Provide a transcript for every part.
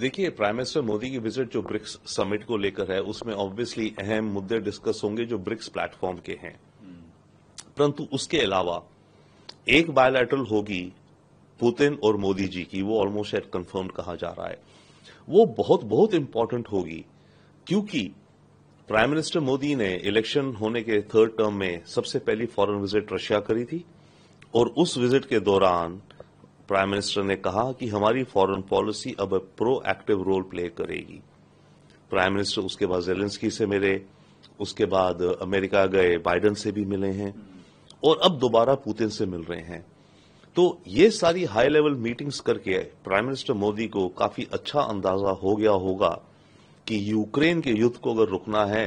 देखिए prime minister Modi की visit जो ब्रिक्स समिट को लेकर है उसमें ऑब्वियसली अहम मुद्दे डिस्कस होंगे जो ब्रिक्स प्लेटफॉर्म के हैं परंतु उसके अलावा एक बायोलैटरल होगी पुतिन और मोदी जी की वो ऑलमोस्ट एट कंफर्म कहा जा रहा है वो बहुत बहुत इंपॉर्टेंट होगी क्योंकि प्राइम मिनिस्टर मोदी ने इलेक्शन होने के थर्ड टर्म में सबसे पहली फॉरेन विजिट रशिया करी थी और उस विजिट के दौरान प्राइम मिनिस्टर ने कहा कि हमारी फॉरेन पॉलिसी अब प्रो एक्टिव रोल प्ले करेगी प्राइम मिनिस्टर उसके बाद जेलेंसकी से मिले उसके बाद अमेरिका गए बाइडन से भी मिले हैं और अब दोबारा पुतिन से मिल रहे हैं तो ये सारी हाई लेवल मीटिंग्स करके प्राइम मिनिस्टर मोदी को काफी अच्छा अंदाजा हो गया होगा कि यूक्रेन के युद्ध को अगर रुकना है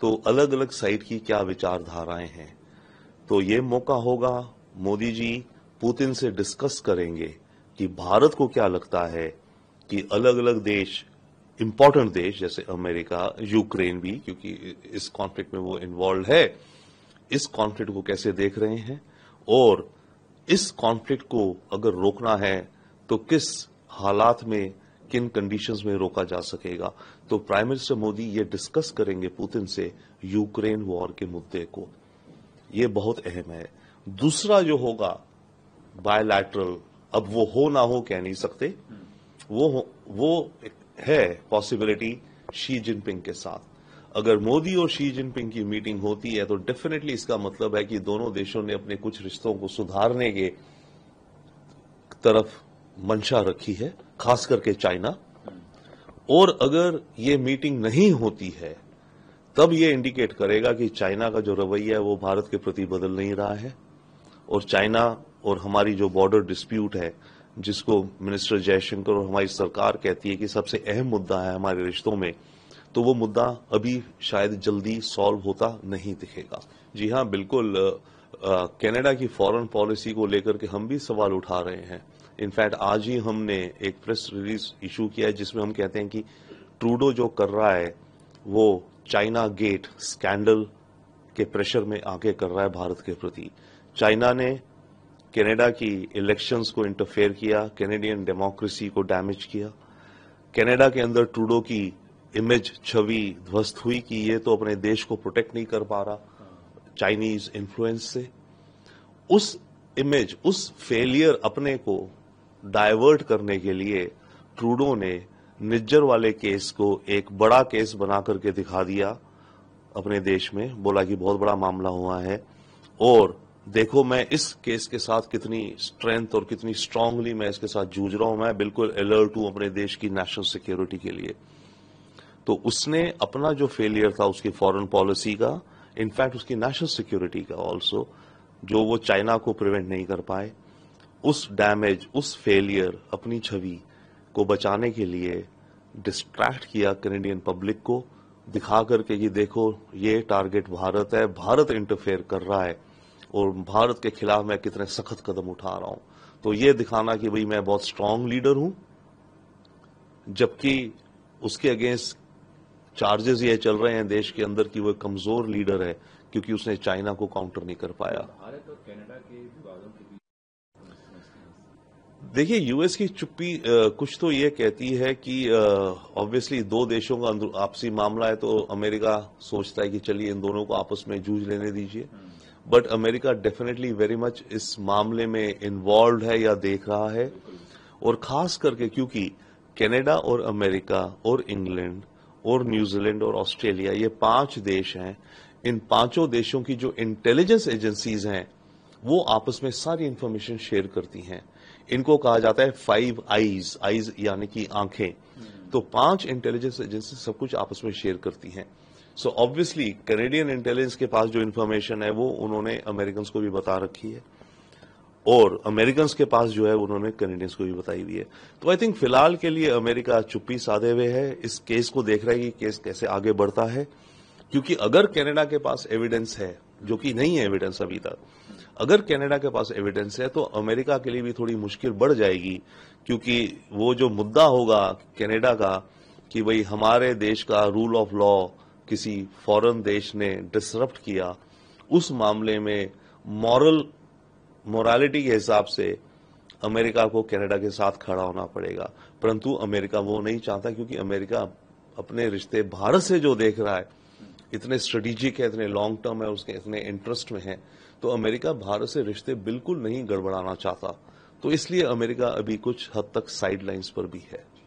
तो अलग अलग साइड की क्या विचारधाराएं हैं तो ये मौका होगा मोदी जी पुतिन से डिस्कस करेंगे कि भारत को क्या लगता है कि अलग अलग देश इंपॉर्टेंट देश जैसे अमेरिका यूक्रेन भी क्योंकि इस कॉन्फ्लिक्ट में वो इन्वॉल्व है इस कॉन्फ्लिक्ट को कैसे देख रहे हैं और इस कॉन्फ्लिक्ट को अगर रोकना है तो किस हालात में किन कंडीशंस में रोका जा सकेगा तो प्राइम मिनिस्टर मोदी ये डिस्कस करेंगे पुतिन से यूक्रेन वॉर के मुद्दे को ये बहुत अहम है दूसरा जो होगा बायलैटरल अब वो हो ना हो कह नहीं सकते वो वो है पॉसिबिलिटी शी जिनपिंग के साथ अगर मोदी और शी जिनपिंग की मीटिंग होती है तो डेफिनेटली इसका मतलब है कि दोनों देशों ने अपने कुछ रिश्तों को सुधारने के तरफ मंशा रखी है खास करके चाइना और अगर ये मीटिंग नहीं होती है तब ये इंडिकेट करेगा कि चाइना का जो रवैया है वो भारत के प्रति बदल नहीं रहा है और चाइना और हमारी जो बॉर्डर डिस्प्यूट है जिसको मिनिस्टर जयशंकर और हमारी सरकार कहती है कि सबसे अहम मुद्दा है हमारे रिश्तों में तो वो मुद्दा अभी शायद जल्दी सॉल्व होता नहीं दिखेगा जी हाँ बिल्कुल कनाडा की फॉरेन पॉलिसी को लेकर के हम भी सवाल उठा रहे हैं इनफैक्ट आज ही हमने एक प्रेस रिलीज इशू किया है जिसमें हम कहते हैं कि ट्रूडो जो कर रहा है वो चाइना गेट स्कैंडल के प्रेशर में आके कर रहा है भारत के प्रति चाइना ने कनाडा की इलेक्शंस को इंटरफेयर किया कैनेडियन डेमोक्रेसी को डैमेज किया कनाडा के अंदर ट्रूडो की इमेज छवि ध्वस्त हुई कि ये तो अपने देश को प्रोटेक्ट नहीं कर पा रहा चाइनीज इन्फ्लुएंस से उस इमेज उस फेलियर अपने को डायवर्ट करने के लिए ट्रूडो ने निज्जर वाले केस को एक बड़ा केस बना करके दिखा दिया अपने देश में बोला कि बहुत बड़ा मामला हुआ है और देखो मैं इस केस के साथ कितनी स्ट्रेंथ और कितनी स्ट्रांगली मैं इसके साथ जूझ रहा हूं मैं बिल्कुल अलर्ट हूं अपने देश की नेशनल सिक्योरिटी के लिए तो उसने अपना जो फेलियर था उसकी फॉरेन पॉलिसी का इनफैक्ट उसकी नेशनल सिक्योरिटी का ऑल्सो जो वो चाइना को प्रिवेंट नहीं कर पाए उस डैमेज उस फेलियर अपनी छवि को बचाने के लिए डिस्ट्रैक्ट किया कैनेडियन पब्लिक को दिखा करके ये देखो ये टारगेट भारत है भारत इंटरफेयर कर रहा है और भारत के खिलाफ मैं कितने सख्त कदम उठा रहा हूं तो ये दिखाना कि भाई मैं बहुत स्ट्रांग लीडर हूं जबकि उसके अगेंस्ट चार्जेस ये चल रहे हैं देश के अंदर कि वो कमजोर लीडर है क्योंकि उसने चाइना को काउंटर नहीं कर पाया देखिए यूएस की चुप्पी कुछ तो ये कहती है कि ऑब्वियसली दो देशों का आपसी मामला है तो अमेरिका सोचता है कि चलिए इन दोनों को आपस में जूझ लेने दीजिए but America definitely very much इस मामले में इन्वॉल्व है या देख रहा है और खास करके क्योंकि कनाडा और अमेरिका और इंग्लैंड और न्यूजीलैंड और ऑस्ट्रेलिया ये पांच देश हैं इन पांचों देशों की जो इंटेलिजेंस एजेंसीज हैं वो आपस में सारी इंफॉर्मेशन शेयर करती हैं इनको कहा जाता है फाइव आईज आईज यानी कि आंखें तो पांच इंटेलिजेंस एजेंसी सब कुछ आपस में शेयर करती हैं सो ऑब्वियसली कैनेडियन इंटेलिजेंस के पास जो इन्फॉर्मेशन है वो उन्होंने अमेरिकन को भी बता रखी है और अमेरिकन के पास जो है उन्होंने कैनेडियंस को भी बताई हुई है तो आई थिंक फिलहाल के लिए अमेरिका चुप्पी साधे हुए है इस केस को देख रहा है कि केस कैसे आगे बढ़ता है क्योंकि अगर कनाडा के पास एविडेंस है जो कि नहीं है एविडेंस अभी तक अगर कनाडा के पास एविडेंस है तो अमेरिका के लिए भी थोड़ी मुश्किल बढ़ जाएगी क्योंकि वो जो मुद्दा होगा कनाडा का कि भाई हमारे देश का रूल ऑफ लॉ किसी फॉरेन देश ने डिसरप्ट किया उस मामले में मॉरल मोरालिटी के हिसाब से अमेरिका को कनाडा के साथ खड़ा होना पड़ेगा परंतु अमेरिका वो नहीं चाहता क्योंकि अमेरिका अपने रिश्ते भारत से जो देख रहा है इतने स्ट्रेटेजिक है इतने लॉन्ग टर्म है उसके इतने इंटरेस्ट में है तो अमेरिका भारत से रिश्ते बिल्कुल नहीं गड़बड़ाना चाहता तो इसलिए अमेरिका अभी कुछ हद तक साइड पर भी है